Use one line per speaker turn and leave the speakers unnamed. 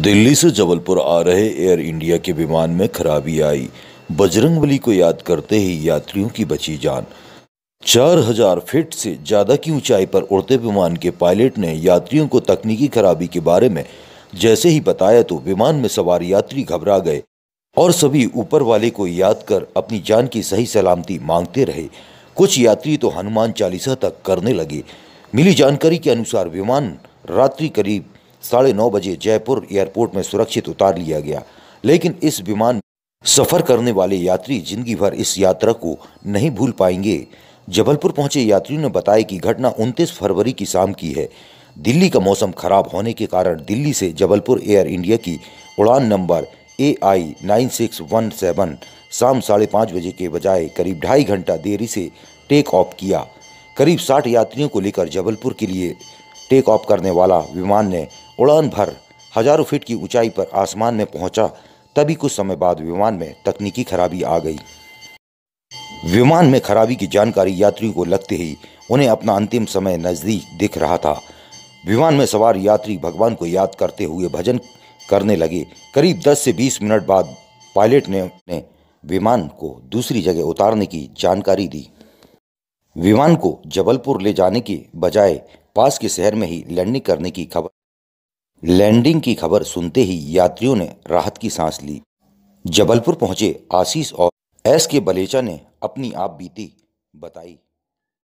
दिल्ली से जबलपुर आ रहे air India के विमान में खराबी आई बजरंगबली को याद करते ही यात्रियों की बची जान चार हजार फीट से ज़्यादा की ऊंचाई पर उड़ते विमान के पायलट ने यात्रियों को तकनीकी खराबी के बारे में जैसे ही बताया तो विमान में सवार यात्री घबरा गए और सभी ऊपर वाले को याद कर अपनी जान की सही सलामती मांगते रहे कुछ यात्री तो हनुमान चालीसा तक करने लगे मिली जानकारी के अनुसार विमान रात्रि करीब साढ़े नौ बजे जयपुर एयरपोर्ट में सुरक्षित उतार लिया गया लेकिन इस विमान सफर करने वाले यात्री जिंदगी भर इस यात्रा को नहीं भूल पाएंगे जबलपुर पहुंचे यात्रियों ने बताया कि घटना 29 फरवरी की शाम की है दिल्ली का मौसम खराब होने के कारण दिल्ली से जबलपुर एयर इंडिया की उड़ान नंबर A I nine six one seven शाम साढ़े पाँच बजे के बजाय करीब ढाई घंटा देरी से टेक ऑफ किया करीब साठ यात्रियों को लेकर जबलपुर के लिए टेक ऑफ करने वाला विमान ने उड़ान भर हजारों फीट की ऊंचाई पर आसमान में पहुंचा तभी कुछ समय बाद विमान में तकनीकी खराबी आ गई विमान में खराबी की जानकारी यात्रियों को लगते ही उन्हें अपना अंतिम समय नज़दीक दिख रहा था विमान में सवार यात्री भगवान को याद करते हुए भजन करने लगे करीब 10 से 20 मिनट बाद पायलट ने अपने विमान को दूसरी जगह उतारने की जानकारी दी विमान को जबलपुर ले जाने के बजाय पास के शहर में ही लैंडिंग करने की खबर लैंडिंग की खबर सुनते ही यात्रियों ने राहत की सांस ली जबलपुर पहुंचे आशीष और एस के बलेचा ने अपनी आप बीती बताई